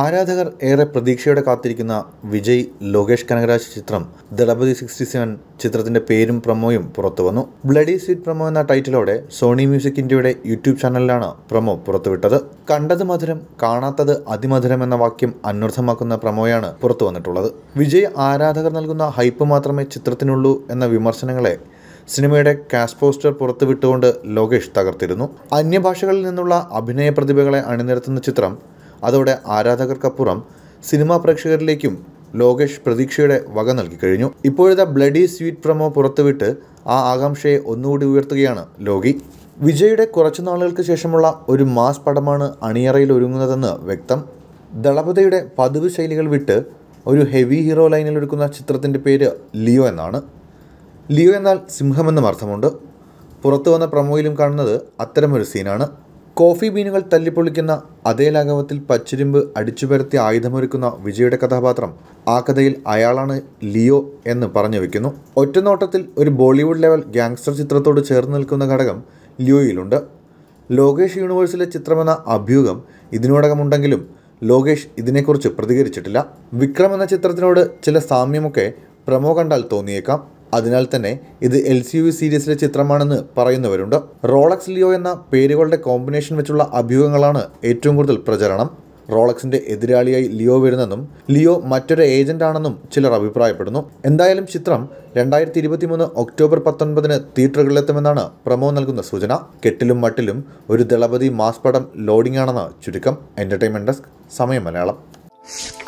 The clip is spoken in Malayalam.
ആരാധകർ ഏറെ പ്രതീക്ഷയോടെ കാത്തിരിക്കുന്ന വിജയ് ലോകേഷ് കനകരാജ് ചിത്രം ദളപതി സിക്സ്റ്റി സെവൻ ചിത്രത്തിന്റെ പേരും പ്രമോയും പുറത്തുവന്നു ബ്ലഡി സ്വീറ്റ് പ്രമോ എന്ന ടൈറ്റിലോടെ സോണി മ്യൂസിക് ഇന്ത്യയുടെ യൂട്യൂബ് ചാനലിലാണ് പ്രമോ പുറത്തുവിട്ടത് കണ്ടത് മധുരം കാണാത്തത് അതിമധുരം എന്ന വാക്യം അന്വർത്ഥമാക്കുന്ന പ്രമോയാണ് പുറത്തു വന്നിട്ടുള്ളത് വിജയ് ആരാധകർ നൽകുന്ന ഹൈപ്പ് മാത്രമേ ചിത്രത്തിനുള്ളൂ എന്ന വിമർശനങ്ങളെ സിനിമയുടെ കാസ്റ്റ് പോസ്റ്റർ പുറത്തുവിട്ടുകൊണ്ട് ലോകേഷ് തകർത്തിരുന്നു അന്യഭാഷകളിൽ നിന്നുള്ള അഭിനയ പ്രതിഭകളെ അണിനിരത്തുന്ന ചിത്രം അതോടെ ആരാധകർക്കപ്പുറം സിനിമാ പ്രേക്ഷകരിലേക്കും ലോകേഷ് പ്രതീക്ഷയുടെ വക നൽകി കഴിഞ്ഞു ഇപ്പോഴത്തെ ബ്ലഡി സ്വീറ്റ് പ്രമോ പുറത്തുവിട്ട് ആ ആകാംക്ഷയെ ഒന്നുകൂടി ഉയർത്തുകയാണ് ലോകി വിജയുടെ കുറച്ചു നാളുകൾക്ക് ശേഷമുള്ള ഒരു മാസ് പടമാണ് അണിയറയിൽ ഒരുങ്ങുന്നതെന്ന് വ്യക്തം ദളപതിയുടെ പതിവ് ശൈലികൾ വിട്ട് ഒരു ഹെവി ഹീറോ ലൈനിൽ ഒരുക്കുന്ന ചിത്രത്തിൻ്റെ പേര് ലിയോ എന്നാണ് ലിയോ എന്നാൽ സിംഹമെന്നും അർത്ഥമുണ്ട് പുറത്തു വന്ന പ്രമോയിലും കാണുന്നത് അത്തരമൊരു സീനാണ് കോഫി ബീനുകൾ തല്ലിപ്പൊളിക്കുന്ന അതേ ലാഘവത്തിൽ പച്ചിരുമ്പ് അടിച്ചുപരത്തി ആയുധമൊരുക്കുന്ന വിജയുടെ കഥാപാത്രം ആ കഥയിൽ അയാളാണ് ലിയോ എന്ന് പറഞ്ഞു വയ്ക്കുന്നു ഒറ്റനോട്ടത്തിൽ ഒരു ബോളിവുഡ് ലെവൽ ഗ്യാങ്സ്റ്റർ ചിത്രത്തോട് ചേർന്ന് നിൽക്കുന്ന ഘടകം ലിയോയിലുണ്ട് ലോകേഷ് യൂണിവേഴ്സിലെ ചിത്രമെന്ന അഭ്യൂഹം ഇതിനോടകമുണ്ടെങ്കിലും ലോകേഷ് ഇതിനെക്കുറിച്ച് പ്രതികരിച്ചിട്ടില്ല വിക്രം എന്ന ചിത്രത്തിനോട് ചില സാമ്യമൊക്കെ പ്രമോ കണ്ടാൽ തോന്നിയേക്കാം അതിനാൽ തന്നെ ഇത് എൽ സി യു സീരീസിലെ ചിത്രമാണെന്ന് പറയുന്നവരുണ്ട് റോളക്സ് ലിയോ എന്ന പേരുകളുടെ കോമ്പിനേഷൻ വെച്ചുള്ള അഭ്യൂഹങ്ങളാണ് ഏറ്റവും കൂടുതൽ പ്രചരണം റോളക്സിന്റെ എതിരാളിയായി ലിയോ വരുന്നെന്നും ലിയോ മറ്റൊരു ഏജന്റ് ആണെന്നും ചിലർ അഭിപ്രായപ്പെടുന്നു എന്തായാലും ചിത്രം രണ്ടായിരത്തി മൂന്ന് ഒക്ടോബർ പത്തൊൻപതിന് തിയേറ്ററുകളിലെത്തുമെന്നാണ് പ്രമോ നൽകുന്ന സൂചന കെട്ടിലും മട്ടിലും ഒരു ദളപതി മാസ് പടം ലോഡിംഗ് ആണെന്ന് ചുരുക്കം എന്റർടൈൻമെന്റ് ഡെസ്ക് സമയം മലയാളം